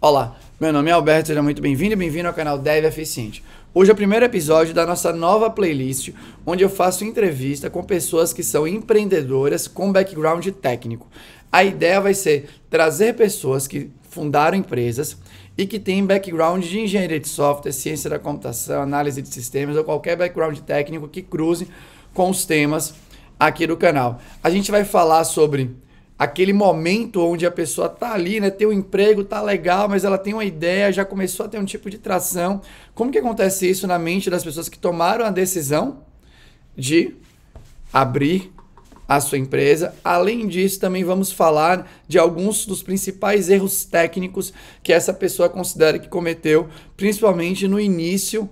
Olá, meu nome é Alberto, seja muito bem-vindo e bem-vindo ao canal Dev Eficiente. Hoje é o primeiro episódio da nossa nova playlist, onde eu faço entrevista com pessoas que são empreendedoras com background técnico. A ideia vai ser trazer pessoas que fundaram empresas e que têm background de engenharia de software, ciência da computação, análise de sistemas ou qualquer background técnico que cruze com os temas aqui do canal. A gente vai falar sobre aquele momento onde a pessoa está ali, né, tem um emprego, está legal, mas ela tem uma ideia, já começou a ter um tipo de tração. Como que acontece isso na mente das pessoas que tomaram a decisão de abrir a sua empresa? Além disso, também vamos falar de alguns dos principais erros técnicos que essa pessoa considera que cometeu, principalmente no início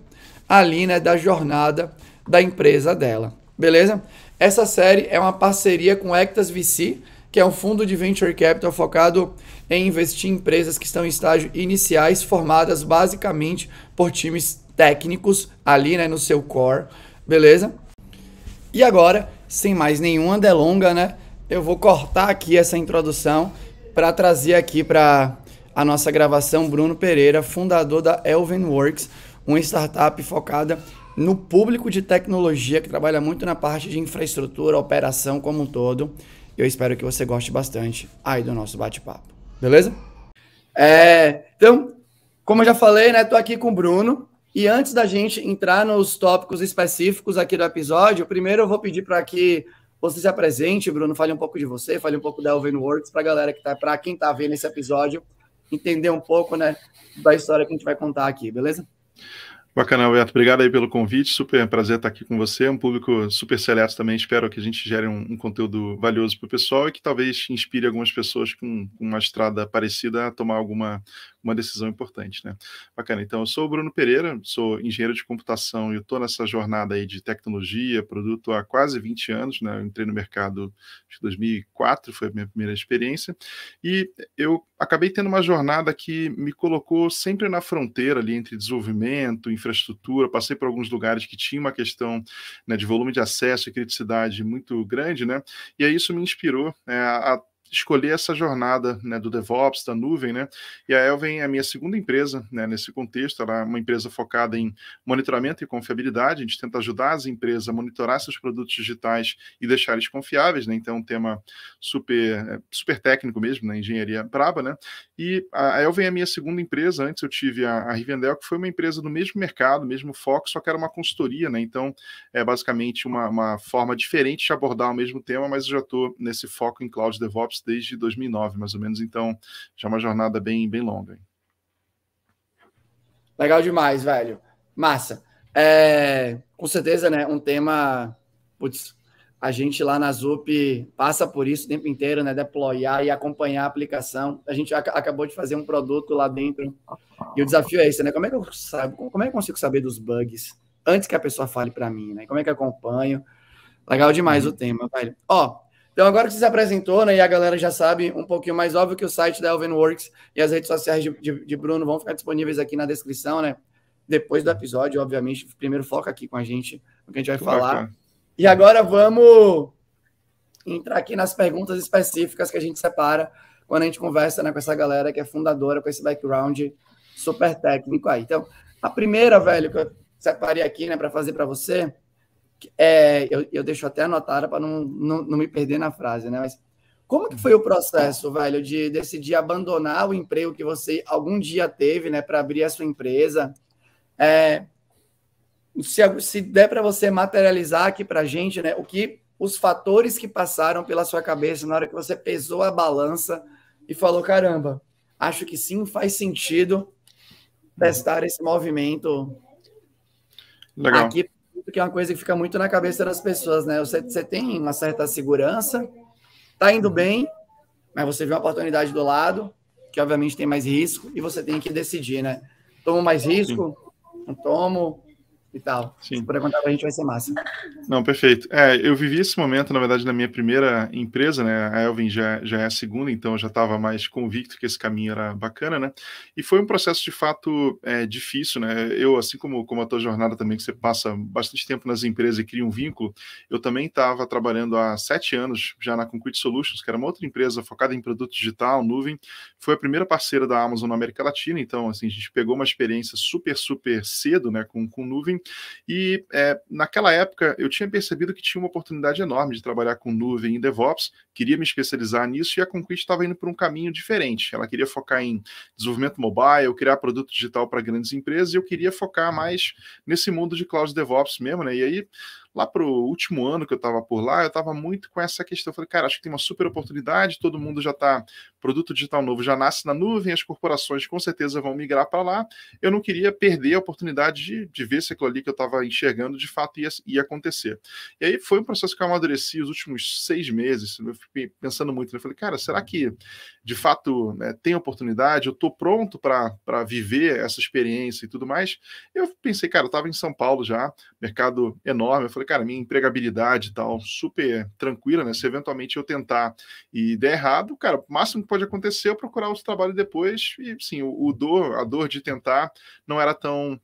ali, né, da jornada da empresa dela. Beleza? Essa série é uma parceria com Ectas VC, que é um fundo de venture capital focado em investir em empresas que estão em estágio iniciais, formadas basicamente por times técnicos ali né, no seu core, beleza? E agora, sem mais nenhuma delonga, né, eu vou cortar aqui essa introdução para trazer aqui para a nossa gravação Bruno Pereira, fundador da Elven Works, uma startup focada no público de tecnologia que trabalha muito na parte de infraestrutura, operação como um todo. Eu espero que você goste bastante aí do nosso bate-papo. Beleza? É, então, como eu já falei, né, tô aqui com o Bruno. E antes da gente entrar nos tópicos específicos aqui do episódio, primeiro eu vou pedir para que você se apresente, Bruno, fale um pouco de você, fale um pouco da Elven Works para galera que tá, para quem tá vendo esse episódio, entender um pouco, né, da história que a gente vai contar aqui, beleza? Bacana, Alberto. Obrigado aí pelo convite. Super prazer estar aqui com você. É um público super seleto também. Espero que a gente gere um, um conteúdo valioso para o pessoal e que talvez inspire algumas pessoas com, com uma estrada parecida a tomar alguma uma decisão importante, né? Bacana. Então, eu sou o Bruno Pereira, sou engenheiro de computação e estou nessa jornada aí de tecnologia, produto há quase 20 anos, né? Eu entrei no mercado em 2004, foi a minha primeira experiência, e eu acabei tendo uma jornada que me colocou sempre na fronteira ali entre desenvolvimento, infraestrutura, passei por alguns lugares que tinha uma questão né, de volume de acesso e criticidade muito grande, né? E aí isso me inspirou né. a escolher essa jornada né, do DevOps, da nuvem, né? E a Elven é a minha segunda empresa né, nesse contexto, ela é uma empresa focada em monitoramento e confiabilidade, a gente tenta ajudar as empresas a monitorar seus produtos digitais e deixar eles confiáveis, né? Então, é um tema super, é, super técnico mesmo, né? Engenharia braba, né? E a Elven é a minha segunda empresa, antes eu tive a, a Rivendell, que foi uma empresa do mesmo mercado, mesmo foco, só que era uma consultoria, né? Então, é basicamente uma, uma forma diferente de abordar o mesmo tema, mas eu já estou nesse foco em Cloud DevOps desde 2009, mais ou menos. Então, já é uma jornada bem, bem longa. Hein? Legal demais, velho. Massa. É, com certeza, né? Um tema. Putz, a gente lá na ZUP passa por isso o tempo inteiro, né? Deployar e acompanhar a aplicação. A gente ac acabou de fazer um produto lá dentro. E o desafio é esse, né? Como é que eu como é que consigo saber dos bugs antes que a pessoa fale para mim, né? Como é que eu acompanho? Legal demais uhum. o tema, velho. Ó, então, agora que você se apresentou, né, e a galera já sabe um pouquinho mais, óbvio que o site da Elven Works e as redes sociais de, de, de Bruno vão ficar disponíveis aqui na descrição, né? Depois do episódio, obviamente. Primeiro foca aqui com a gente, o que a gente vai falar. Bacana. E agora vamos entrar aqui nas perguntas específicas que a gente separa quando a gente conversa né, com essa galera que é fundadora, com esse background super técnico aí. Então, a primeira, velho, que eu separei aqui, né, para fazer para você, é, eu, eu deixo até anotar para não, não, não me perder na frase, né? Mas como que foi o processo, velho, de decidir abandonar o emprego que você algum dia teve, né, para abrir a sua empresa? É, se, se der para você materializar aqui para gente, né, o que os fatores que passaram pela sua cabeça na hora que você pesou a balança e falou, caramba, acho que sim, faz sentido uhum. testar esse movimento Legal. aqui que é uma coisa que fica muito na cabeça das pessoas, né? Você, você tem uma certa segurança, tá indo bem, mas você vê uma oportunidade do lado, que obviamente tem mais risco, e você tem que decidir, né? Tomo mais risco? Não tomo? e tal. Sim. Se perguntar contar pra gente, vai ser massa. Não, perfeito. É, eu vivi esse momento, na verdade, na minha primeira empresa, né? A Elvin já, já é a segunda, então eu já estava mais convicto que esse caminho era bacana, né? E foi um processo, de fato, é, difícil, né? Eu, assim como, como a tua jornada também, que você passa bastante tempo nas empresas e cria um vínculo, eu também estava trabalhando há sete anos já na Concrete Solutions, que era uma outra empresa focada em produto digital, nuvem. Foi a primeira parceira da Amazon na América Latina, então, assim, a gente pegou uma experiência super, super cedo, né, com, com nuvem, e é, naquela época eu tinha percebido que tinha uma oportunidade enorme de trabalhar com nuvem e DevOps, queria me especializar nisso e a Conquist estava indo por um caminho diferente. Ela queria focar em desenvolvimento mobile, criar produto digital para grandes empresas e eu queria focar mais nesse mundo de cloud DevOps mesmo, né? E aí lá pro último ano que eu estava por lá, eu estava muito com essa questão. Eu falei, cara, acho que tem uma super oportunidade, todo mundo já está. Produto digital novo já nasce na nuvem, as corporações com certeza vão migrar para lá. Eu não queria perder a oportunidade de, de ver se aquilo ali que eu estava enxergando de fato ia, ia acontecer. E aí foi um processo que eu amadureci os últimos seis meses, eu fiquei pensando muito. Né? Eu falei, cara, será que de fato né, tem oportunidade? Eu estou pronto para viver essa experiência e tudo mais? Eu pensei, cara, eu estava em São Paulo já, mercado enorme. Eu falei, cara, minha empregabilidade e tal, super tranquila, né? Se eventualmente eu tentar e der errado, cara, o máximo que pode acontecer é eu procurar outro trabalho depois. E sim, o, o dor, a dor de tentar não era tão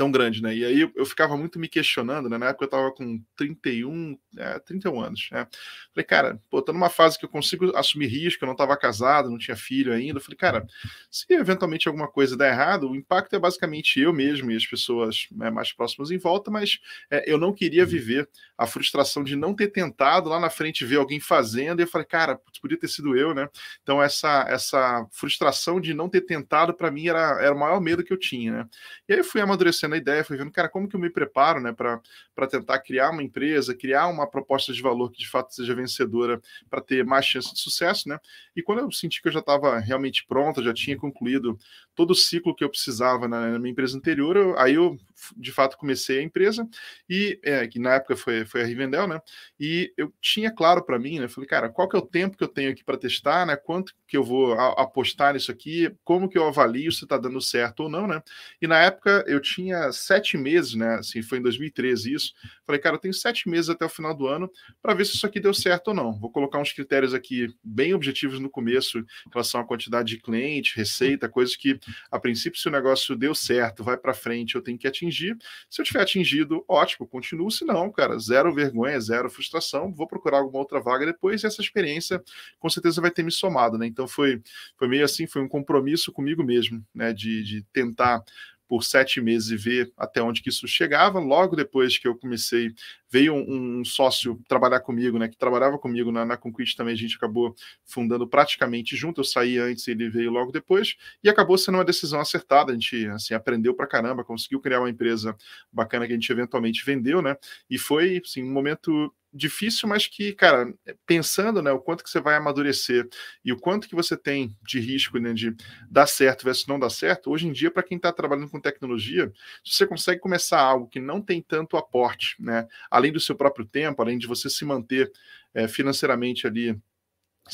tão grande, né? E aí eu ficava muito me questionando, né? Na época eu tava com 31, é, 31 anos, né? Falei, cara, pô, tô numa fase que eu consigo assumir risco, eu não tava casado, não tinha filho ainda. Falei, cara, se eventualmente alguma coisa der errado, o impacto é basicamente eu mesmo e as pessoas né, mais próximas em volta, mas é, eu não queria uhum. viver a frustração de não ter tentado lá na frente ver alguém fazendo, e eu falei, cara, podia ter sido eu, né? Então essa, essa frustração de não ter tentado, para mim, era, era o maior medo que eu tinha, né? E aí eu fui amadurecendo tendo a ideia, foi vendo, cara, como que eu me preparo né, para tentar criar uma empresa, criar uma proposta de valor que de fato seja vencedora para ter mais chance de sucesso, né? E quando eu senti que eu já estava realmente pronta, já tinha concluído todo o ciclo que eu precisava na, na minha empresa anterior, eu, aí eu de fato comecei a empresa e é, que na época foi, foi a Rivendell, né? E eu tinha claro para mim, né? Falei, cara, qual que é o tempo que eu tenho aqui para testar, né? Quanto que eu vou a, apostar nisso aqui? Como que eu avalio se está dando certo ou não, né? E na época eu tinha sete meses, né? Assim, foi em 2013 isso. Falei, cara, eu tenho sete meses até o final do ano para ver se isso aqui deu certo ou não. Vou colocar uns critérios aqui bem objetivos no começo, em relação à quantidade de cliente, receita, coisas que, a princípio, se o negócio deu certo, vai para frente, eu tenho que atingir. Se eu tiver atingido, ótimo, continuo. Se não, cara, zero vergonha, zero frustração. Vou procurar alguma outra vaga depois e essa experiência com certeza vai ter me somado, né? Então foi, foi meio assim, foi um compromisso comigo mesmo, né? de, de tentar por sete meses e ver até onde que isso chegava. Logo depois que eu comecei, veio um, um sócio trabalhar comigo, né? Que trabalhava comigo na, na, Conquist também. A gente acabou fundando praticamente junto. Eu saí antes, ele veio logo depois e acabou sendo uma decisão acertada. A gente assim aprendeu para caramba, conseguiu criar uma empresa bacana que a gente eventualmente vendeu, né? E foi assim, um momento difícil, mas que, cara, pensando né, o quanto que você vai amadurecer e o quanto que você tem de risco né, de dar certo versus não dar certo, hoje em dia, para quem está trabalhando com tecnologia, você consegue começar algo que não tem tanto aporte, né? Além do seu próprio tempo, além de você se manter é, financeiramente ali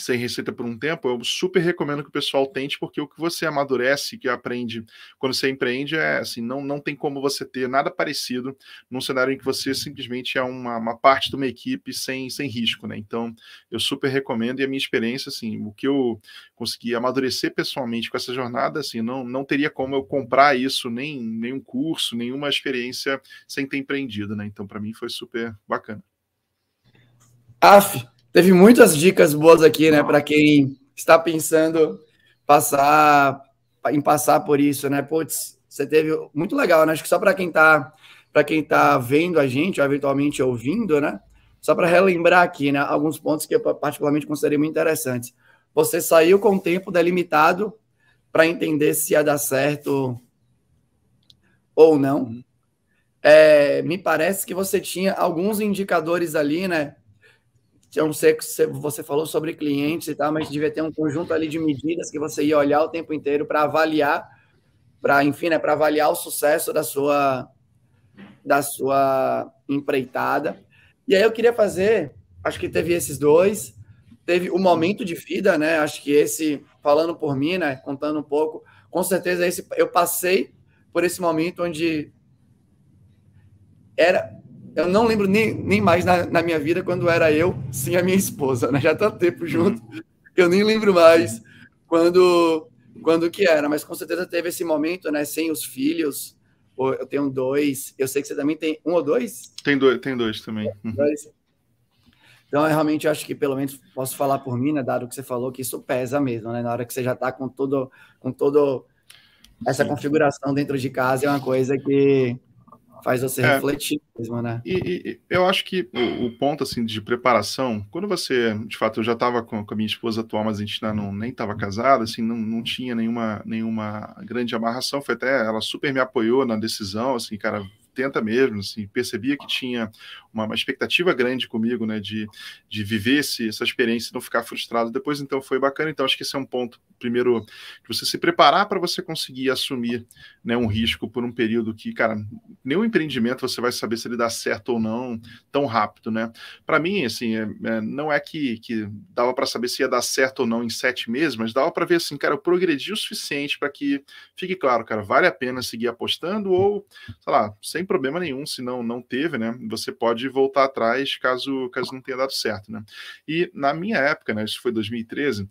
sem receita por um tempo, eu super recomendo que o pessoal tente, porque o que você amadurece, que aprende quando você empreende, é assim, não, não tem como você ter nada parecido num cenário em que você simplesmente é uma, uma parte de uma equipe sem, sem risco, né? Então, eu super recomendo e a minha experiência, assim, o que eu consegui amadurecer pessoalmente com essa jornada, assim, não, não teria como eu comprar isso, nem nenhum curso, nenhuma experiência sem ter empreendido, né? Então, para mim foi super bacana. Aff, Teve muitas dicas boas aqui, né, para quem está pensando passar em passar por isso, né? Puts, você teve muito legal, né? Acho que só para quem está para quem tá vendo a gente, ou eventualmente ouvindo, né? Só para relembrar aqui, né, alguns pontos que eu particularmente considerei muito interessantes. Você saiu com o tempo delimitado para entender se ia dar certo ou não. Uhum. É, me parece que você tinha alguns indicadores ali, né? eu não sei se você falou sobre clientes e tal, mas devia ter um conjunto ali de medidas que você ia olhar o tempo inteiro para avaliar, para enfim, né, para avaliar o sucesso da sua da sua empreitada. E aí eu queria fazer, acho que teve esses dois, teve o momento de vida, né? Acho que esse falando por mim, né, contando um pouco, com certeza esse eu passei por esse momento onde era eu não lembro nem, nem mais na, na, minha vida quando era eu sem a minha esposa, né? Já tá tempo uhum. junto, eu nem lembro mais quando quando que era, mas com certeza teve esse momento, né? Sem os filhos, eu tenho dois, eu sei que você também tem um ou dois? Tem dois, tem dois também. Dois. Então, eu realmente acho que pelo menos posso falar por mim, né? Dado que você falou que isso pesa mesmo, né? Na hora que você já tá com todo, com todo essa configuração dentro de casa é uma coisa que Faz você é, refletir mesmo, né? E, e, eu acho que o, o, ponto, assim, de preparação, quando você, de fato, eu já estava com, com, a minha esposa atual, mas a gente ainda não, nem estava casado, assim, não, não tinha nenhuma, nenhuma grande amarração, foi até, ela super me apoiou na decisão, assim, cara, 80 mesmo, assim, percebia que tinha uma, uma expectativa grande comigo, né, de, de viver esse, essa experiência e não ficar frustrado depois, então foi bacana, então acho que esse é um ponto, primeiro, que você se preparar para você conseguir assumir, né, um risco por um período que, cara, nenhum empreendimento você vai saber se ele dá certo ou não tão rápido, né, para mim, assim, é, é, não é que, que dava para saber se ia dar certo ou não em sete meses, mas dava para ver, assim, cara, eu progredi o suficiente para que fique claro, cara, vale a pena seguir apostando ou, sei lá, problema nenhum se não, não teve, né? Você pode voltar atrás caso, caso não tenha dado certo, né? E na minha época, né, isso foi 2013,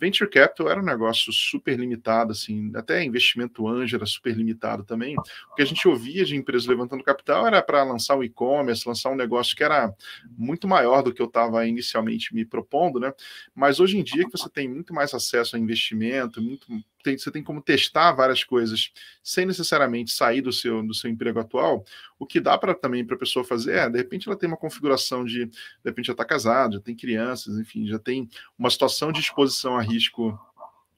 Venture Capital era um negócio super limitado, assim, até investimento anjo era super limitado também. O que a gente ouvia de empresas levantando capital era para lançar um e-commerce, lançar um negócio que era muito maior do que eu estava inicialmente me propondo, né? Mas hoje em dia que você tem muito mais acesso a investimento, muito tem, você tem como testar várias coisas sem necessariamente sair do seu, do seu emprego atual. O que dá para também para a pessoa fazer é, de repente, ela tem uma configuração de, de repente, já está casada, já tem crianças, enfim, já tem uma situação de exposição a risco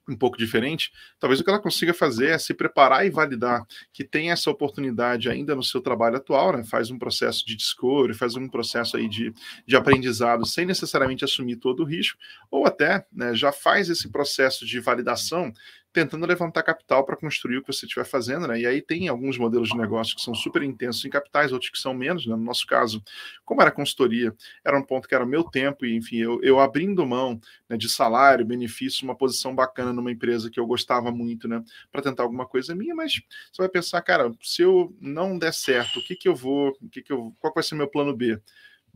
um pouco diferente, talvez o que ela consiga fazer é se preparar e validar que tem essa oportunidade ainda no seu trabalho atual, né? faz um processo de discovery, faz um processo aí de, de aprendizado sem necessariamente assumir todo o risco, ou até né, já faz esse processo de validação tentando levantar capital para construir o que você estiver fazendo, né? E aí tem alguns modelos de negócio que são super intensos em capitais, outros que são menos, né? No nosso caso, como era consultoria, era um ponto que era meu tempo, e enfim, eu, eu abrindo mão né, de salário, benefício, uma posição bacana numa empresa que eu gostava muito, né? Para tentar alguma coisa minha, mas você vai pensar, cara, se eu não der certo, o que que eu vou, o que que eu, qual vai ser meu plano B?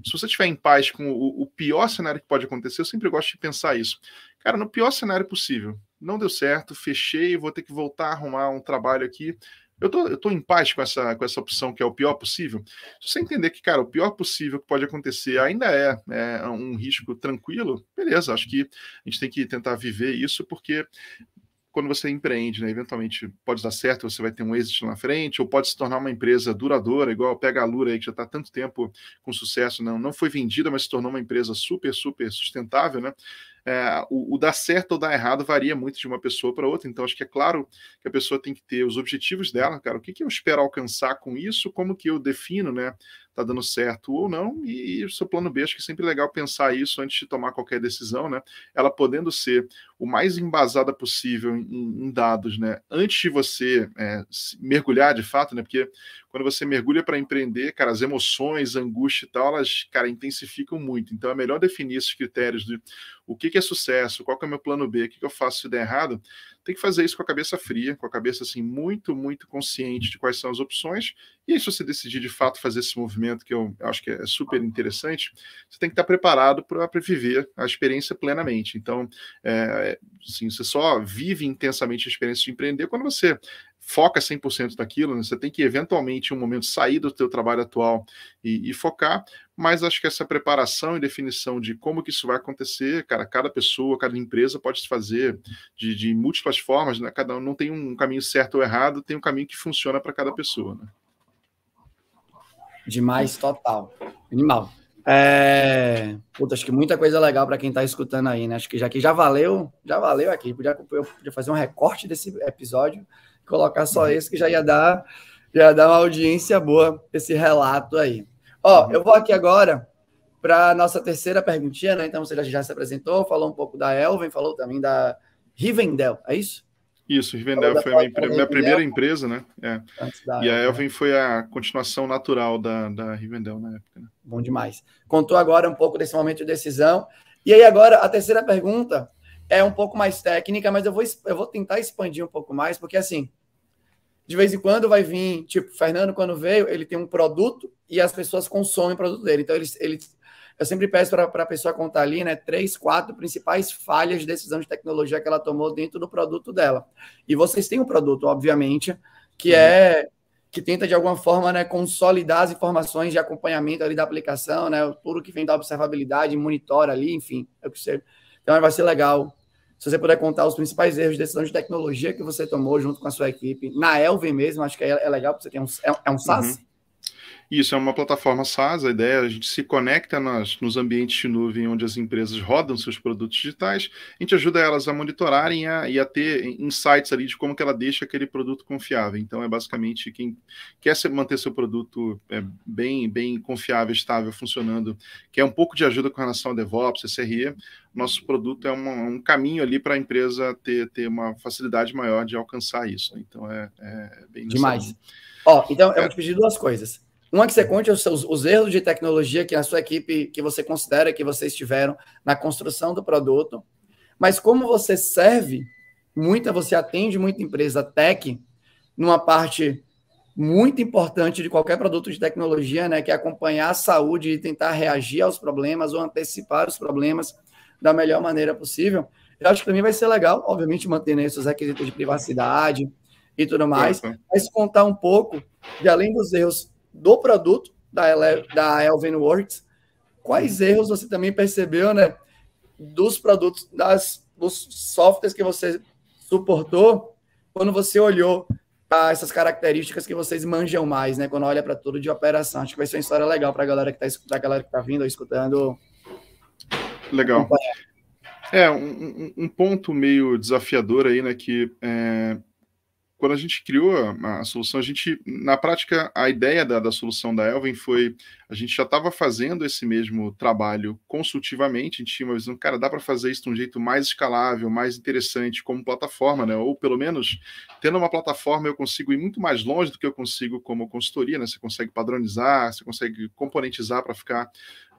se você estiver em paz com o, pior cenário que pode acontecer, eu sempre gosto de pensar isso. Cara, no pior cenário possível. Não deu certo, fechei, vou ter que voltar a arrumar um trabalho aqui. Eu tô, eu tô em paz com essa, com essa opção que é o pior possível. Se você entender que, cara, o pior possível que pode acontecer ainda é, é um risco tranquilo, beleza, acho que a gente tem que tentar viver isso, porque quando você empreende, né? Eventualmente pode dar certo, você vai ter um êxito na frente, ou pode se tornar uma empresa duradoura, igual pega a Lura aí, que já está tanto tempo com sucesso, não, não foi vendida, mas se tornou uma empresa super, super sustentável, né? é, o, o dar certo ou dar errado varia muito de uma pessoa para outra, então acho que é claro que a pessoa tem que ter os objetivos dela, cara, o que, que eu espero alcançar com isso, como que eu defino, né, está dando certo ou não, e o seu plano B, acho que é sempre legal pensar isso antes de tomar qualquer decisão, né? Ela podendo ser o mais embasada possível em, em dados, né? Antes de você é, mergulhar de fato, né? Porque quando você mergulha para empreender, cara, as emoções, angústia e tal, elas, cara, intensificam muito. Então é melhor definir esses critérios de o que, que é sucesso, qual que é o meu plano B, o que, que eu faço se der errado, tem que fazer isso com a cabeça fria, com a cabeça assim muito, muito consciente de quais são as opções. E aí, se você decidir de fato fazer esse movimento, que eu acho que é super interessante, você tem que estar preparado para viver a experiência plenamente. Então, é, assim, você só vive intensamente a experiência de empreender quando você foca 100% naquilo, né? você tem que eventualmente, em um momento, sair do teu trabalho atual e, e focar, mas acho que essa preparação e definição de como que isso vai acontecer, cara, cada pessoa, cada empresa pode se fazer de, de múltiplas formas, né? Cada um não tem um caminho certo ou errado, tem um caminho que funciona para cada pessoa, né? Demais, total. Animal. É... Puta, acho que muita coisa legal para quem está escutando aí, né? Acho que já que já valeu, já valeu aqui. Podia, eu podia fazer um recorte desse episódio, colocar só uhum. esse que já ia dar, já ia dar uma audiência boa esse relato aí. Ó, uhum. eu vou aqui agora para nossa terceira perguntinha, né? Então você já se apresentou, falou um pouco da Elven, falou também da Rivendell, é isso? Isso, Rivendell foi minha, minha, primeira né? empresa, né? É. e a Elven foi a continuação natural da, da Rivendell na época. Né? Bom demais. Contou agora um pouco desse momento de decisão. E aí agora, a terceira pergunta é um pouco mais técnica, mas eu vou, eu vou tentar expandir um pouco mais, porque assim, de vez em quando vai vir, tipo, Fernando, quando veio, ele tem um produto e as pessoas consomem o produto dele. Então, ele, ele, eu sempre peço para a pessoa contar ali, né, três, quatro principais falhas de decisão de tecnologia que ela tomou dentro do produto dela. E vocês têm um produto, obviamente, que uhum. é que tenta de alguma forma né, consolidar as informações de acompanhamento ali da aplicação, né, tudo que vem da observabilidade, monitora ali, enfim, é o que você. Então vai ser legal se você puder contar os principais erros de decisão de tecnologia que você tomou junto com a sua equipe, na Elven mesmo, acho que é, é legal, porque você tem um, é, é um uhum. SaaS. Uhum. Isso é uma plataforma SaaS, a ideia é a gente se conecta nas, nos ambientes de nuvem onde as empresas rodam seus produtos digitais, a gente ajuda elas a monitorarem a, e a ter insights ali de como que ela deixa aquele produto confiável. Então é basicamente quem quer manter seu produto é, bem, bem confiável, estável, funcionando, quer um pouco de ajuda com relação ao DevOps, SRE, nosso produto é um, um caminho ali para a empresa ter, ter uma facilidade maior de alcançar isso. Então é, é bem Demais. Ó, então eu vou é. te pedir duas coisas. Uma que você conte os, seus, os erros de tecnologia que a sua equipe, que você considera que vocês tiveram na construção do produto, mas como você serve muita, você atende muita empresa tech numa parte muito importante de qualquer produto de tecnologia, né, que é acompanhar a saúde e tentar reagir aos problemas ou antecipar os problemas da melhor maneira possível. Eu acho que para mim vai ser legal, obviamente, manter né, esses requisitos de privacidade e tudo mais, mas contar um pouco de além dos erros do produto da, Ele, da Elven Works, quais erros você também percebeu, né? Dos produtos, das, dos softwares que você suportou, quando você olhou para essas características que vocês manjam mais, né? Quando olha para tudo de operação. Acho que vai ser uma história legal para a galera que está galera que tá vindo ou escutando. Legal. É, um, um ponto meio desafiador aí, né? Que é quando a gente criou a, a, solução, a gente, na prática, a ideia da, da solução da Elven foi a gente já estava fazendo esse mesmo trabalho consultivamente, a gente tinha uma visão, cara, dá para fazer isso de um jeito mais escalável, mais interessante, como plataforma, né? Ou pelo menos, tendo uma plataforma, eu consigo ir muito mais longe do que eu consigo como consultoria, né? Você consegue padronizar, você consegue componentizar para ficar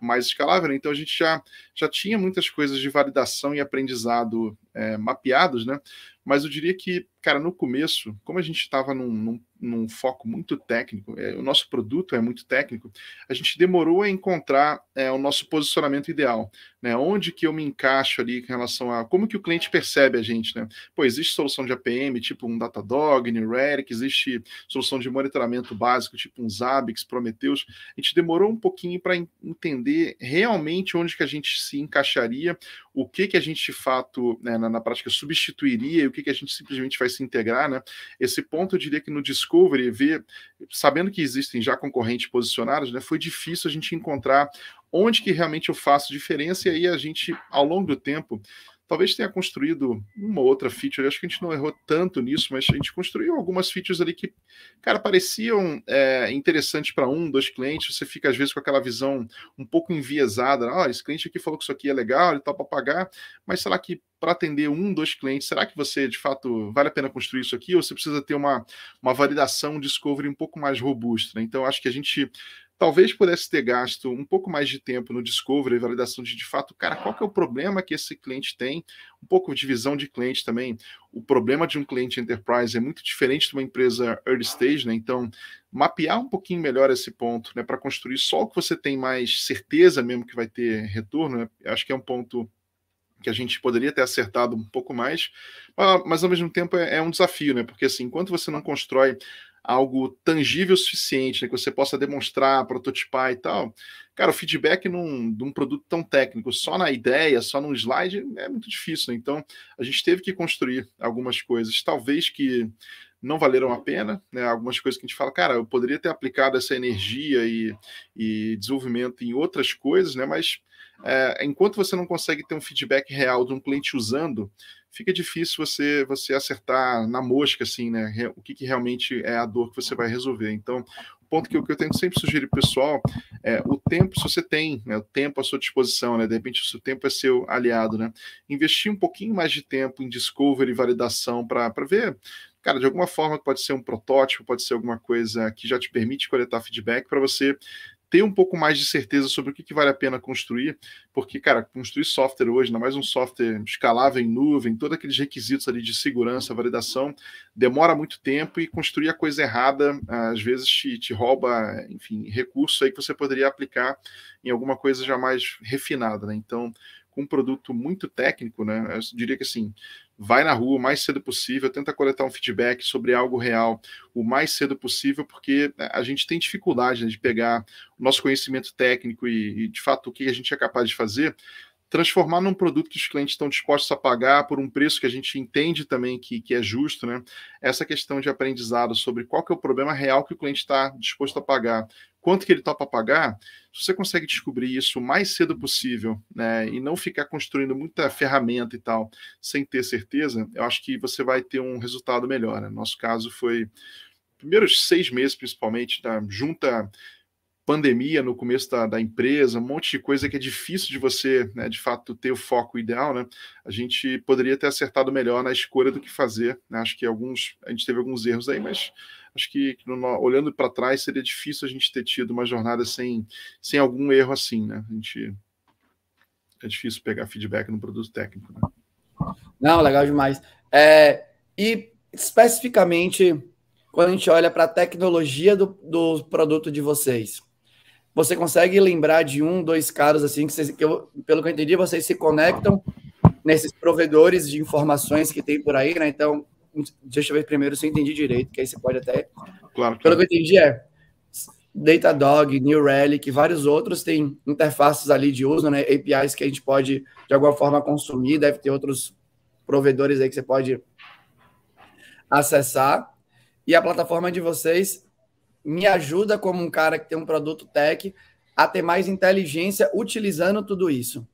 mais escalável. Né? Então a gente já, já tinha muitas coisas de validação e aprendizado é, mapeados, né? Mas eu diria que, cara, no começo, como a gente estava num, num num foco muito técnico, é, o nosso produto é muito técnico, a gente demorou a encontrar é, o nosso posicionamento ideal, né? Onde que eu me encaixo ali em relação a como que o cliente percebe a gente, né? Pô, existe solução de APM, tipo um Datadog, New Relic existe solução de monitoramento básico, tipo um Zabbix, Prometheus. A gente demorou um pouquinho para entender realmente onde que a gente se encaixaria, o que que a gente de fato, né, na, na, prática, substituiria e o que que a gente simplesmente vai se integrar, né? Esse ponto eu diria que no discurso Discovery, ver, sabendo que existem já concorrentes posicionados, né, foi difícil a gente encontrar onde que realmente eu faço diferença, e aí a gente, ao longo do tempo, talvez tenha construído uma outra feature, acho que a gente não errou tanto nisso, mas a gente construiu algumas features ali que, cara, pareciam é, interessantes para um, dois clientes, você fica às vezes com aquela visão um pouco enviesada, ah, esse cliente aqui falou que isso aqui é legal, ele topa pagar, mas será que para atender um, dois clientes, será que você, de fato, vale a pena construir isso aqui ou você precisa ter uma, uma validação, um discovery um pouco mais robusto, né? Então, acho que a gente talvez pudesse ter gasto um pouco mais de tempo no discovery, validação de de fato, cara, qual que é o problema que esse cliente tem? Um pouco de visão de cliente também. O problema de um cliente enterprise é muito diferente de uma empresa early stage, né? Então, mapear um pouquinho melhor esse ponto, né, para construir só o que você tem mais certeza mesmo que vai ter retorno, né? Acho que é um ponto que a gente poderia ter acertado um pouco mais, mas ao mesmo tempo é, é, um desafio, né? Porque assim, enquanto você não constrói algo tangível o suficiente, né, que você possa demonstrar, prototipar e tal, cara, o feedback num, de um produto tão técnico, só na ideia, só num slide, é muito difícil. Né? Então, a gente teve que construir algumas coisas, talvez que não valeram a pena, né? Algumas coisas que a gente fala, cara, eu poderia ter aplicado essa energia e, e desenvolvimento em outras coisas, né? Mas é, enquanto você não consegue ter um feedback real de um cliente usando, fica difícil você você acertar na mosca, assim, né? O que, que realmente é a dor que você vai resolver. Então, o ponto que eu, que eu tento sempre sugerir pessoal é o tempo, se você tem, né, o tempo à sua disposição, né, de repente o seu tempo é seu aliado, né, investir um pouquinho mais de tempo em discovery e validação para ver, cara, de alguma forma pode ser um protótipo, pode ser alguma coisa que já te permite coletar feedback para você ter um pouco mais de certeza sobre o que, que, vale a pena construir, porque, cara, construir software hoje, ainda mais um software escalável em nuvem, todos aqueles requisitos ali de segurança, validação, demora muito tempo e construir a coisa errada, às vezes, te, te rouba, enfim, recurso aí que você poderia aplicar em alguma coisa já mais refinada, né? Então, com um produto muito técnico, né? Eu diria que assim, vai na rua o mais cedo possível, tenta coletar um feedback sobre algo real o mais cedo possível, porque né, a gente tem dificuldade né, de pegar o nosso conhecimento técnico e, e, de fato, o que a gente é capaz de fazer transformar num produto que os clientes estão dispostos a pagar por um preço que a gente entende também que, que é justo, né? Essa questão de aprendizado sobre qual que é o problema real que o cliente está disposto a pagar, quanto que ele topa pagar, se você consegue descobrir isso o mais cedo possível, né? E não ficar construindo muita ferramenta e tal, sem ter certeza, eu acho que você vai ter um resultado melhor. Né? nosso caso foi primeiros seis meses, principalmente, tá? junta pandemia no começo da, da, empresa, um monte de coisa que é difícil de você, né, de fato, ter o foco ideal, né? A gente poderia ter acertado melhor na escolha do que fazer. Né? Acho que alguns, a gente teve alguns erros aí, mas acho que no, olhando para trás seria difícil a gente ter tido uma jornada sem, sem algum erro assim, né? A gente é difícil pegar feedback no produto técnico. Né? Não, legal demais. É, e especificamente quando a gente olha para a tecnologia do, do produto de vocês, você consegue lembrar de um, dois caras assim que, que eu, pelo que eu entendi, vocês se conectam nesses provedores de informações que tem por aí, né? Então, deixa eu ver primeiro se eu entendi direito, que aí você pode até. Claro. Pelo que eu entendi é Datadog, New Relic, vários outros têm interfaces ali de uso, né? APIs que a gente pode de alguma forma consumir, deve ter outros provedores aí que você pode acessar. E a plataforma de vocês me ajuda como um cara que tem um produto tech a ter mais inteligência utilizando tudo isso.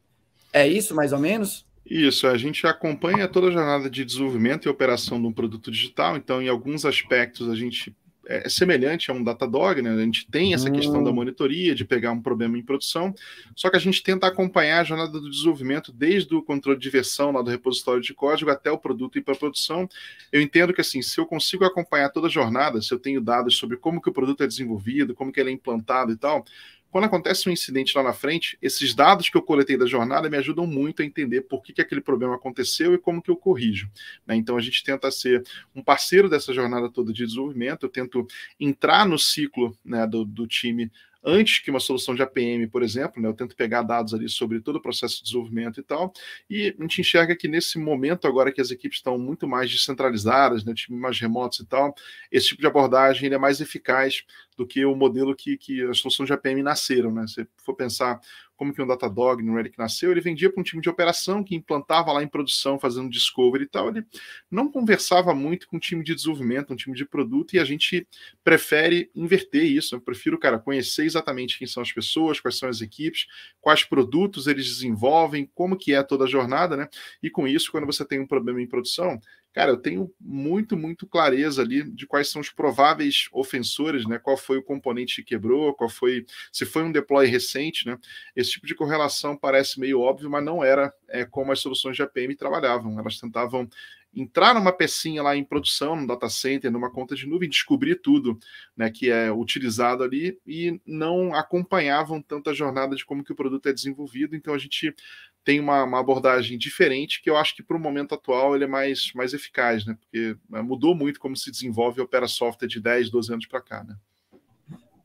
É isso, mais ou menos? Isso, a gente acompanha toda a jornada de desenvolvimento e operação de um produto digital, então, em alguns aspectos, a gente é, é, semelhante a um Datadog, né? A gente tem essa questão da hum. monitoria, de pegar um problema em produção, só que a gente tenta acompanhar a jornada do desenvolvimento desde o controle de versão lá do repositório de código até o produto ir para produção. Eu entendo que assim, se eu consigo acompanhar toda a jornada, se eu tenho dados sobre como que o produto é desenvolvido, como que ele é implantado e tal, quando acontece um incidente lá na frente, esses dados que eu coletei da jornada me ajudam muito a entender por que, que aquele problema aconteceu e como que eu corrijo. Né? Então a gente tenta ser um parceiro dessa jornada toda de desenvolvimento, eu tento entrar no ciclo né, do, do time antes que uma solução de APM, por exemplo, né, eu tento pegar dados ali sobre todo o processo de desenvolvimento e tal, e a gente enxerga que nesse momento agora que as equipes estão muito mais descentralizadas, né, time mais remotos e tal, esse tipo de abordagem ele é mais eficaz do que o modelo que, que as soluções de APM nasceram, né? Se for pensar como que um Datadog, no Eric nasceu, ele vendia para um time de operação que implantava lá em produção, fazendo discovery e tal. Ele não conversava muito com um time de desenvolvimento, um time de produto, e a gente prefere inverter isso. Eu prefiro, cara, conhecer exatamente quem são as pessoas, quais são as equipes, quais produtos eles desenvolvem, como que é toda a jornada, né? E com isso, quando você tem um problema em produção, cara, eu tenho muito, muito clareza ali de quais são os prováveis ofensores, né? Qual foi o componente que quebrou, qual foi, se foi um deploy recente, né? Esse tipo de correlação parece meio óbvio, mas não era é, como as soluções de APM trabalhavam. Elas tentavam entrar numa pecinha lá em produção, no data center, numa conta de nuvem, descobrir tudo né, que é utilizado ali e não acompanhavam tanta jornada de como que o produto é desenvolvido. Então a gente tem uma, uma abordagem diferente que eu acho que para o momento atual ele é mais, mais eficaz, né? Porque né, mudou muito como se desenvolve e opera software de 10, 12 anos para cá, né?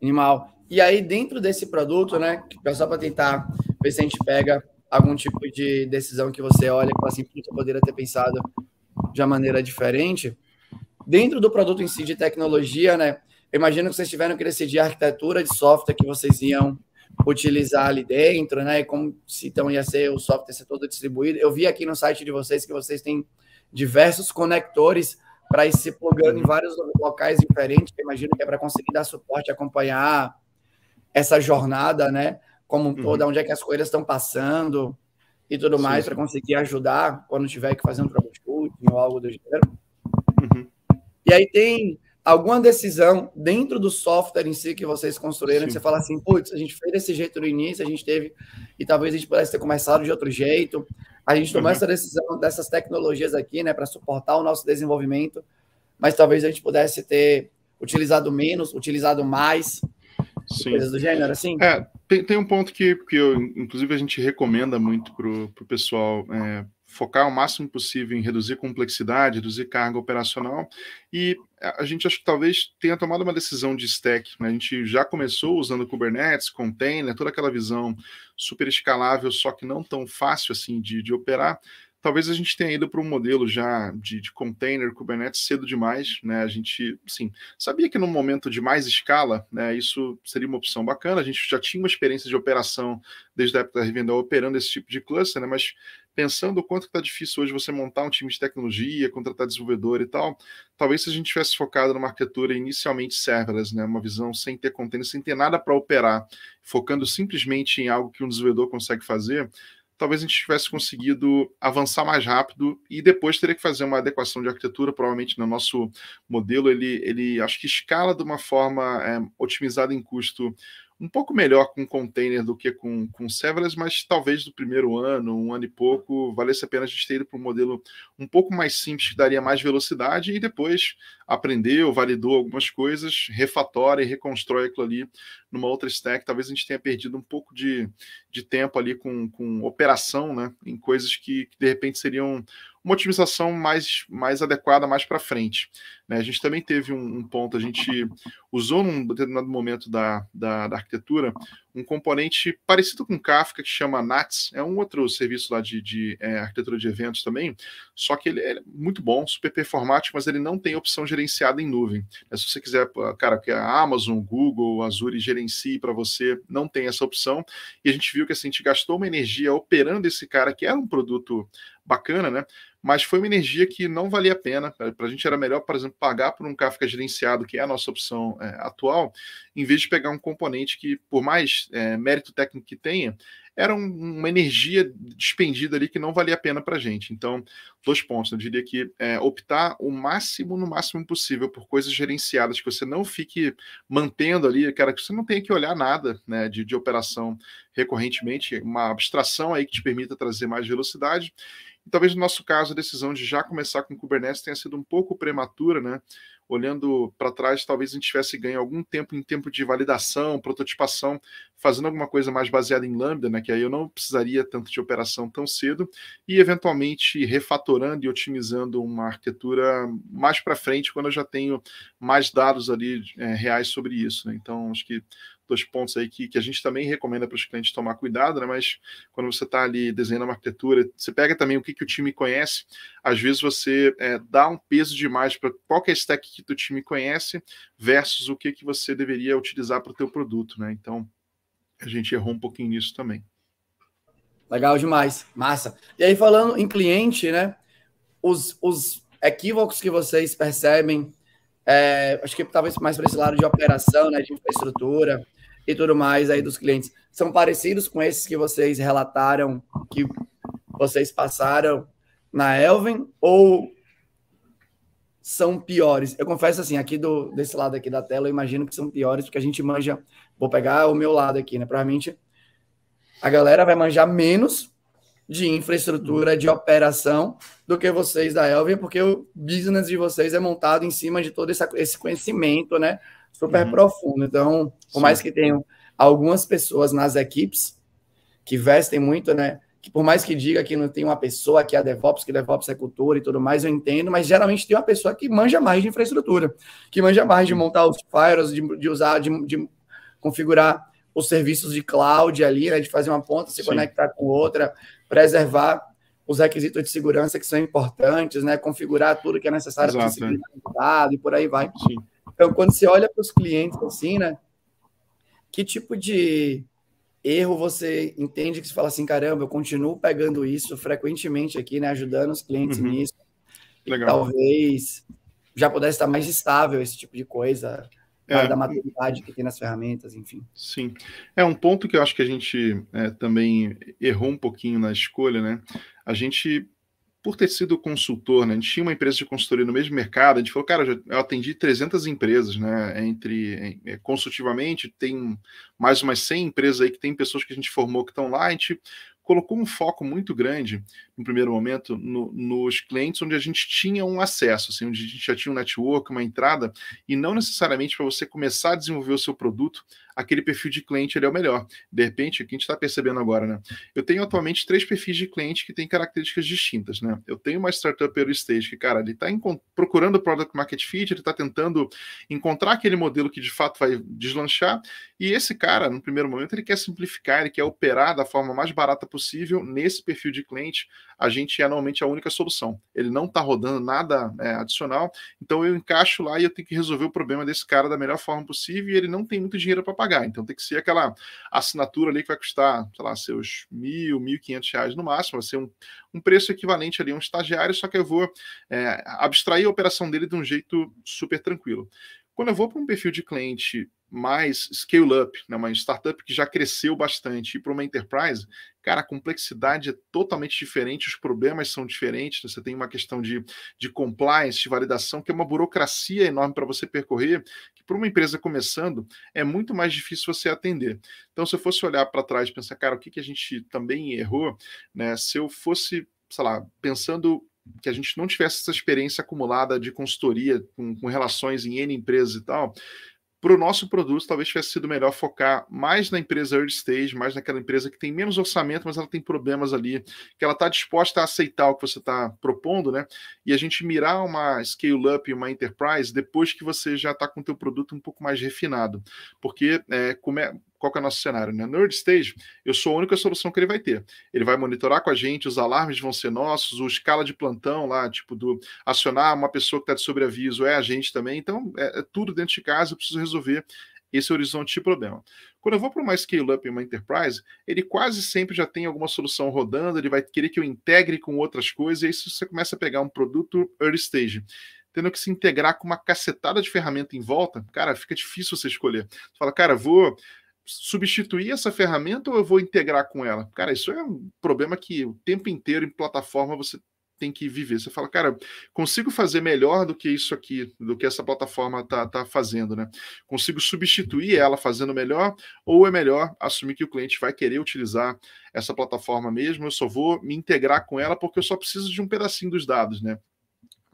Animal. E aí, dentro desse produto, né, só para tentar ver se a gente pega algum tipo de decisão que você olha e fala assim, eu poderia ter pensado de uma maneira diferente. Dentro do produto em si de tecnologia, né? Eu imagino que vocês tiveram que decidir a arquitetura de software que vocês iam utilizar ali dentro, né? Como se então ia ser o software ser todo distribuído. Eu vi aqui no site de vocês que vocês têm diversos conectores para ir se plugando em uhum. vários locais diferentes. Eu imagino que é para conseguir dar suporte, acompanhar essa jornada, né? Como um uhum. onde é que as coisas estão passando e tudo mais, para conseguir ajudar quando tiver que fazer um Putin ou algo do gênero. Uhum. E aí tem alguma decisão dentro do software em si que vocês construíram, que você fala assim, putz, a gente fez desse jeito no início, a gente teve, e talvez a gente pudesse ter começado de outro jeito. A gente tomou uhum. essa decisão dessas tecnologias aqui, né, para suportar o nosso desenvolvimento, mas talvez a gente pudesse ter utilizado menos, utilizado mais, Sim. coisas do gênero, assim. É, tem, tem um ponto que, que eu, inclusive, a gente recomenda muito pro, pro pessoal é, focar o máximo possível em reduzir complexidade, reduzir carga operacional. E a gente acho que talvez tenha tomado uma decisão de stack. Né? A gente já começou usando Kubernetes, container, toda aquela visão super escalável, só que não tão fácil assim de, de operar. Talvez a gente tenha ido para um modelo já de, de, container, Kubernetes cedo demais, né? A gente, sim, sabia que num momento de mais escala, né, isso seria uma opção bacana. A gente já tinha uma experiência de operação desde a época da revenda operando esse tipo de cluster, né? Mas pensando o quanto está difícil hoje você montar um time de tecnologia, contratar desenvolvedor e tal, talvez se a gente tivesse focado numa arquitetura inicialmente serverless, né, uma visão sem ter container, sem ter nada para operar, focando simplesmente em algo que um desenvolvedor consegue fazer, talvez a gente tivesse conseguido avançar mais rápido e depois teria que fazer uma adequação de arquitetura, provavelmente no né, nosso modelo ele, ele acho que escala de uma forma é, otimizada em custo um pouco melhor com container do que com, com serverless, mas talvez do primeiro ano, um ano e pouco, valesse a pena a gente ter ido para um modelo um pouco mais simples, que daria mais velocidade, e depois aprendeu, validou algumas coisas, refatora e reconstrói aquilo ali numa outra stack. Talvez a gente tenha perdido um pouco de, de tempo ali com, com operação, né, em coisas que, que de repente seriam uma otimização mais, mais adequada mais para frente. Né? A gente também teve um, um, ponto, a gente usou num determinado momento da, da, da, arquitetura um componente parecido com Kafka que chama NATS, é um outro serviço lá de, de é, arquitetura de eventos também, só que ele é muito bom, super performático, mas ele não tem opção gerenciada em nuvem. Né? Se você quiser, cara, que a Amazon, Google, Azure gerencie para você, não tem essa opção. E a gente viu que assim, a gente gastou uma energia operando esse cara, que era um produto bacana, né? mas foi uma energia que não valia a pena. Para a gente era melhor, por exemplo, pagar por um Kafka gerenciado, que é a nossa opção é, atual, em vez de pegar um componente que, por mais é, mérito técnico que tenha, era um, uma energia despendida ali que não valia a pena para a gente. Então, dois pontos. Eu diria que é, optar o máximo, no máximo possível, por coisas gerenciadas, que você não fique mantendo ali, cara, que você não tenha que olhar nada né, de, de operação recorrentemente, uma abstração aí que te permita trazer mais velocidade talvez no nosso caso a decisão de já começar com Kubernetes tenha sido um pouco prematura, né? Olhando para trás, talvez a gente tivesse ganho algum tempo em tempo de validação, prototipação, fazendo alguma coisa mais baseada em Lambda, né? Que aí eu não precisaria tanto de operação tão cedo e eventualmente refatorando e otimizando uma arquitetura mais para frente quando eu já tenho mais dados ali é, reais sobre isso, né? Então acho que dois pontos aí que, que a gente também recomenda para os clientes tomar cuidado, né? Mas quando você está ali desenhando uma arquitetura, você pega também o que, que o time conhece. Às vezes você é, dá um peso demais para qual que é stack que o time conhece versus o que, que você deveria utilizar para o teu produto, né? Então, a gente errou um pouquinho nisso também. Legal demais, massa. E aí, falando em cliente, né? Os, os equívocos que vocês percebem, é, acho que talvez mais para esse lado de operação, né? De infraestrutura, e tudo mais aí dos clientes são parecidos com esses que vocês relataram que vocês passaram na Elven ou são piores? Eu confesso assim, aqui do desse lado aqui da tela, eu imagino que são piores porque a gente manja. Vou pegar o meu lado aqui, né? Provavelmente a galera vai manjar menos de infraestrutura, de operação, do que vocês da Elvin, porque o business de vocês é montado em cima de todo esse conhecimento, né? super uhum. profundo. Então, por Sim. mais que tenham algumas pessoas nas equipes que vestem muito, né? Que por mais que diga que não tem uma pessoa que é DevOps, que DevOps é cultura e tudo mais, eu entendo, mas geralmente tem uma pessoa que manja mais de infraestrutura, que manja mais de montar os firewalls, de, de usar, de, de, configurar os serviços de cloud ali, né? De fazer uma ponta, se Sim. conectar com outra, preservar os requisitos de segurança que são importantes, né? Configurar tudo que é necessário para se dado e por aí vai. Sim. Então, quando você olha para os clientes assim, né? Que tipo de erro você entende que você fala assim, caramba, eu continuo pegando isso frequentemente aqui, né? Ajudando os clientes uhum. nisso. Legal. Talvez já pudesse estar mais estável esse tipo de coisa. É. da maturidade que tem nas ferramentas, enfim. Sim. É um ponto que eu acho que a gente é, também errou um pouquinho na escolha, né? A gente por ter sido consultor, né, a gente tinha uma empresa de consultoria no mesmo mercado, a gente falou, cara, eu, já, eu atendi 300 empresas, né, entre, é, consultivamente, tem mais umas 100 empresas aí que tem pessoas que a gente formou que estão lá, a gente colocou um foco muito grande, no primeiro momento, no, nos clientes onde a gente tinha um acesso, assim, onde a gente já tinha um network, uma entrada, e não necessariamente para você começar a desenvolver o seu produto, aquele perfil de cliente ele é o melhor. De repente, o que a gente está percebendo agora, né? Eu tenho atualmente três perfis de cliente que têm características distintas, né? Eu tenho uma startup early stage que, cara, ele está procurando o product market fit, ele está tentando encontrar aquele modelo que de fato vai deslanchar, e esse cara, no primeiro momento, ele quer simplificar, ele quer operar da forma mais barata possível possível, nesse perfil de cliente, a gente é normalmente a única solução. Ele não está rodando nada é, adicional, então eu encaixo lá e eu tenho que resolver o problema desse cara da melhor forma possível e ele não tem muito dinheiro para pagar. Então tem que ser aquela assinatura ali que vai custar, sei lá, seus mil, mil quinhentos reais no máximo, vai ser um, um preço equivalente ali a um estagiário, só que eu vou é, abstrair a operação dele de um jeito super tranquilo. Quando eu vou para um perfil de cliente mais scale-up, né, uma startup que já cresceu bastante, e para uma enterprise, cara, a complexidade é totalmente diferente, os problemas são diferentes, né? você tem uma questão de, de compliance, de validação, que é uma burocracia enorme para você percorrer, que para uma empresa começando é muito mais difícil você atender. Então, se eu fosse olhar para trás e pensar, cara, o que, que a gente também errou, né? se eu fosse, sei lá, pensando que a gente não tivesse essa experiência acumulada de consultoria com, com relações em N empresas e tal, para o nosso produto, talvez tivesse sido melhor focar mais na empresa early stage, mais naquela empresa que tem menos orçamento, mas ela tem problemas ali, que ela está disposta a aceitar o que você está propondo, né? E a gente mirar uma scale-up, uma enterprise, depois que você já está com o teu produto um pouco mais refinado. Porque é, come qual que é o nosso cenário, né? No early stage, eu sou a única solução que ele vai ter. Ele vai monitorar com a gente, os alarmes vão ser nossos, o escala de plantão lá, tipo, do acionar uma pessoa que está de sobreaviso é a gente também. Então, é, é tudo dentro de casa, eu preciso resolver esse horizonte de problema. Quando eu vou para uma scale-up em uma enterprise, ele quase sempre já tem alguma solução rodando, ele vai querer que eu integre com outras coisas, e aí você começa a pegar um produto early stage, tendo que se integrar com uma cacetada de ferramenta em volta, cara, fica difícil você escolher. Você fala, cara, vou substituir essa ferramenta ou eu vou integrar com ela? Cara, isso é um problema que o tempo inteiro em plataforma você tem que viver. Você fala, cara, consigo fazer melhor do que isso aqui, do que essa plataforma tá tá fazendo, né? Consigo substituir ela fazendo melhor, ou é melhor assumir que o cliente vai querer utilizar essa plataforma mesmo, eu só vou me integrar com ela porque eu só preciso de um pedacinho dos dados, né?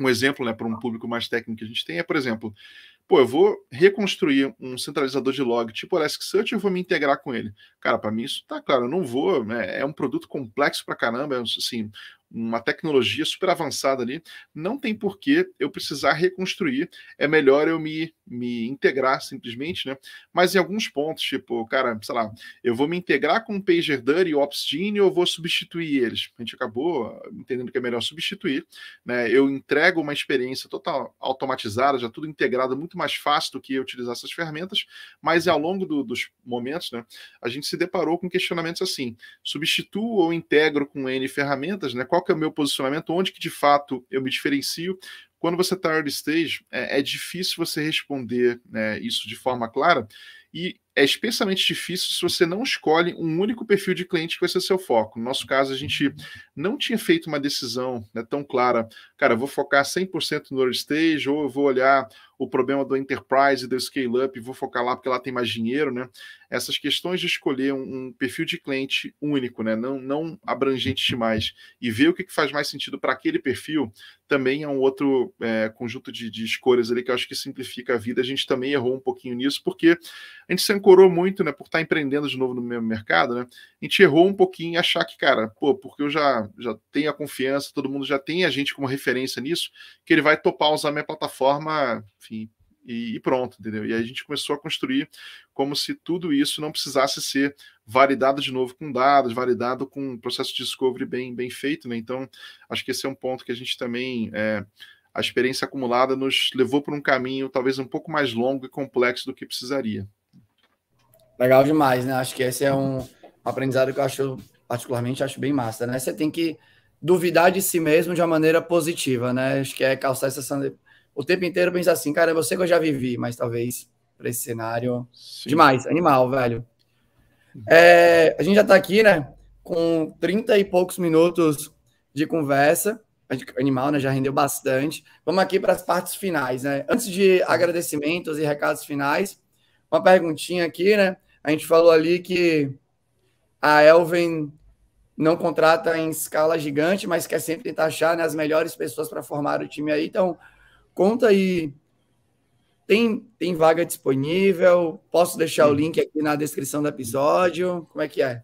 Um exemplo, né, para um público mais técnico que a gente tem é, por exemplo, pô, eu vou reconstruir um centralizador de log tipo Elasticsearch e eu vou me integrar com ele. Cara, para mim isso tá claro, eu não vou, né? é um produto complexo para caramba, é, assim, uma tecnologia super avançada ali, não tem por que eu precisar reconstruir. É melhor eu me, me integrar simplesmente, né? Mas em alguns pontos, tipo, cara, sei lá, eu vou me integrar com o PagerDuty e o Opsgenie ou vou substituir eles? A gente acabou ah, entendendo que é melhor substituir, né? Eu entrego uma experiência total automatizada, já tudo integrado, muito mais fácil do que utilizar essas ferramentas, mas ao longo do, dos momentos, né, a gente se deparou com questionamentos assim, substituo ou integro com N ferramentas, né? Qual qual que é o meu posicionamento, onde que de fato eu me diferencio. Quando você está early stage, é, é, difícil você responder né, isso de forma clara e é especialmente difícil se você não escolhe um único perfil de cliente que vai ser seu foco. No nosso caso, a gente não tinha feito uma decisão né, tão clara. Cara, vou focar 100% no early stage ou eu vou olhar o problema do enterprise, do scale-up, vou focar lá porque lá tem mais dinheiro, né? Essas questões de escolher um, um perfil de cliente único, né? Não, não abrangente demais, e ver o que, que faz mais sentido para aquele perfil, também é um outro é, conjunto de, de escolhas ali que eu acho que simplifica a vida. A gente também errou um pouquinho nisso, porque a gente se ancorou muito, né? Por estar tá empreendendo de novo no mesmo mercado, né? A gente errou um pouquinho em achar que, cara, pô, porque eu já, já tenho a confiança, todo mundo já tem a gente como referência nisso, que ele vai topar usar minha plataforma, enfim, enfim. E, e pronto, entendeu? E aí a gente começou a construir como se tudo isso não precisasse ser validado de novo com dados, validado com um processo de discovery bem, bem feito, né? Então, acho que esse é um ponto que a gente também. É, a experiência acumulada nos levou por um caminho talvez um pouco mais longo e complexo do que precisaria. Legal demais, né? Acho que esse é um aprendizado que eu acho, particularmente, acho bem massa, né? Você tem que duvidar de si mesmo de uma maneira positiva, né? Acho que é calçar essa o tempo inteiro pensa assim, cara. Você que eu já vivi, mas talvez para esse cenário. Sim. Demais, animal, velho. É, a gente já está aqui, né? Com 30 e poucos minutos de conversa. Animal, né? Já rendeu bastante. Vamos aqui para as partes finais, né? Antes de agradecimentos e recados finais, uma perguntinha aqui, né? A gente falou ali que a Elven não contrata em escala gigante, mas quer sempre tentar achar né, as melhores pessoas para formar o time aí. Então, Conta aí. Tem, tem vaga disponível? Posso deixar Sim. o link aqui na descrição do episódio? Como é que é?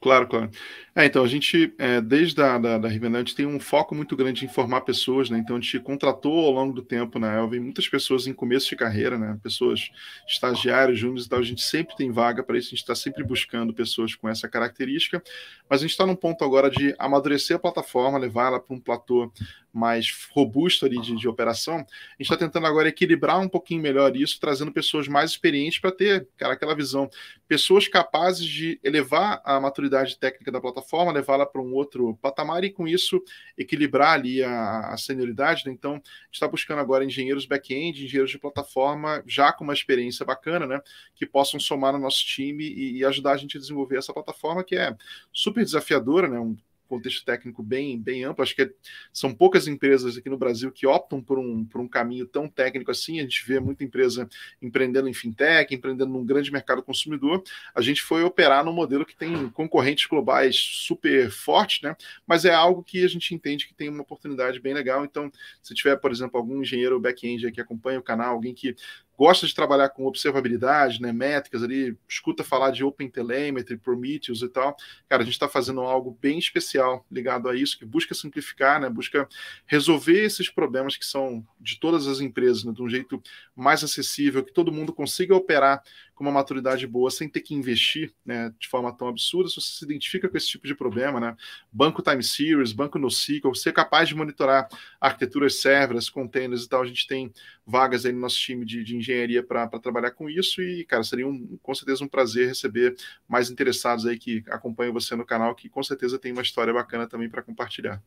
Claro, claro. É, então, a gente, é, desde a da, da Rivenel, a gente tem um foco muito grande em formar pessoas, né? Então, a gente contratou ao longo do tempo na né? Elvin muitas pessoas em começo de carreira, né? Pessoas estagiários, júniores e tal. A gente sempre tem vaga para isso, a gente está sempre buscando pessoas com essa característica. Mas a gente está num ponto agora de amadurecer a plataforma, levar ela para um platô mais robusto ali de, de operação, a gente está tentando agora equilibrar um pouquinho melhor isso, trazendo pessoas mais experientes para ter, cara, aquela visão. Pessoas capazes de elevar a maturidade técnica da plataforma, levá-la para um outro patamar e, com isso, equilibrar ali a, a senioridade. Né? Então, a gente está buscando agora engenheiros back-end, engenheiros de plataforma, já com uma experiência bacana, né? Que possam somar no nosso time e, e ajudar a gente a desenvolver essa plataforma que é super desafiadora, né? Um, contexto técnico bem, bem amplo. Acho que são poucas empresas aqui no Brasil que optam por um, por um caminho tão técnico assim. A gente vê muita empresa empreendendo em fintech, empreendendo num grande mercado consumidor. A gente foi operar num modelo que tem concorrentes globais super fortes, né? Mas é algo que a gente entende que tem uma oportunidade bem legal. Então, se tiver, por exemplo, algum engenheiro back-end que acompanha o canal, alguém que gosta de trabalhar com observabilidade, né, métricas ali, escuta falar de OpenTelemetry, Prometheus e tal, cara, a gente está fazendo algo bem especial ligado a isso, que busca simplificar, né, busca resolver esses problemas que são de todas as empresas, né, de um jeito mais acessível, que todo mundo consiga operar com uma maturidade boa, sem ter que investir né, de forma tão absurda, se você se identifica com esse tipo de problema, né? Banco Time Series, banco NoSQL, ser capaz de monitorar arquiteturas servers, containers e tal, a gente tem vagas aí no nosso time de, de engenharia para trabalhar com isso e, cara, seria um, com certeza um prazer receber mais interessados aí que acompanham você no canal, que com certeza tem uma história bacana também para compartilhar.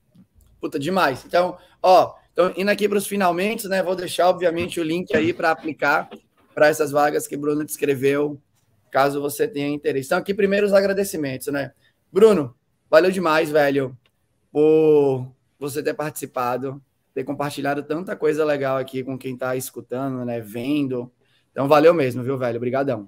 Puta, demais. Então, ó, então indo aqui para os finalmente, né? Vou deixar, obviamente, o link aí para aplicar para essas vagas que Bruno descreveu, caso você tenha interesse. Então, aqui primeiro os agradecimentos, né? Bruno, valeu demais, velho, por você ter participado, ter compartilhado tanta coisa legal aqui com quem está escutando, né, vendo. Então, valeu mesmo, viu, velho? Obrigadão.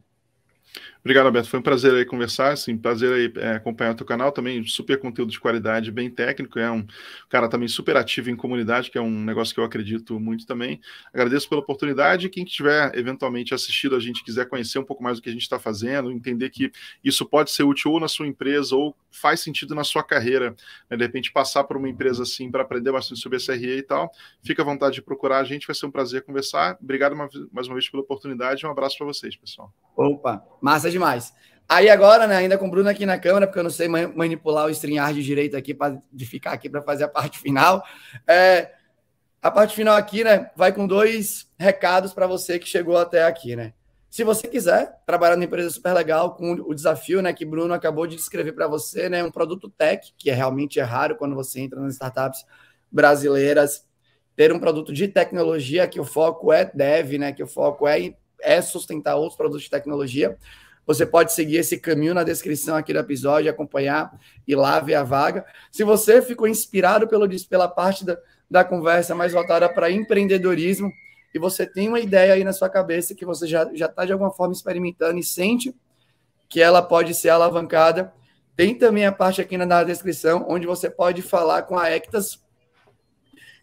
Obrigado, Alberto. Foi um prazer aí conversar, assim, prazer aí é, acompanhar o teu canal também, super conteúdo de qualidade, bem técnico, é um cara também super ativo em comunidade, que é um negócio que eu acredito muito também. Agradeço pela oportunidade, quem tiver eventualmente assistido, a gente quiser conhecer um pouco mais do que a gente está fazendo, entender que isso pode ser útil ou na sua empresa ou faz sentido na sua carreira, né? de repente passar por uma empresa assim para aprender bastante sobre SRE e tal, fica à vontade de procurar a gente, vai ser um prazer conversar. Obrigado mais uma vez pela oportunidade, um abraço para vocês, pessoal. Opa, massa demais. Aí agora, né, ainda com o Bruno aqui na câmera, porque eu não sei manipular o StreamYard direito aqui, pra, de ficar aqui para fazer a parte final. É, a parte final aqui, né, vai com dois recados para você que chegou até aqui, né? Se você quiser trabalhar numa empresa super legal, com o desafio né, que Bruno acabou de descrever para você, né, um produto tech, que é realmente é raro quando você entra nas startups brasileiras, ter um produto de tecnologia que o foco é dev, né, que o foco é é sustentar outros produtos de tecnologia. Você pode seguir esse caminho na descrição aqui do episódio, acompanhar e lá ver a vaga. Se você ficou inspirado pelo, pela parte da, da conversa mais voltada para empreendedorismo e você tem uma ideia aí na sua cabeça que você já está de alguma forma experimentando e sente que ela pode ser alavancada, tem também a parte aqui na descrição onde você pode falar com a Ectas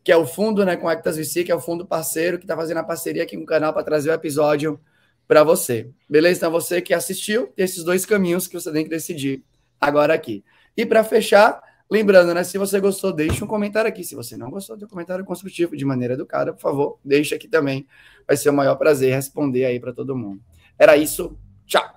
que é o fundo, né, com Actas VC, que é o fundo parceiro que está fazendo a parceria aqui com o canal para trazer o episódio para você. Beleza? Então você que assistiu, tem esses dois caminhos que você tem que decidir agora aqui. E para fechar, lembrando, né, se você gostou, deixa um comentário aqui. Se você não gostou, tem um comentário construtivo de maneira educada, por favor, deixa aqui também. Vai ser o maior prazer responder aí para todo mundo. Era isso. Tchau.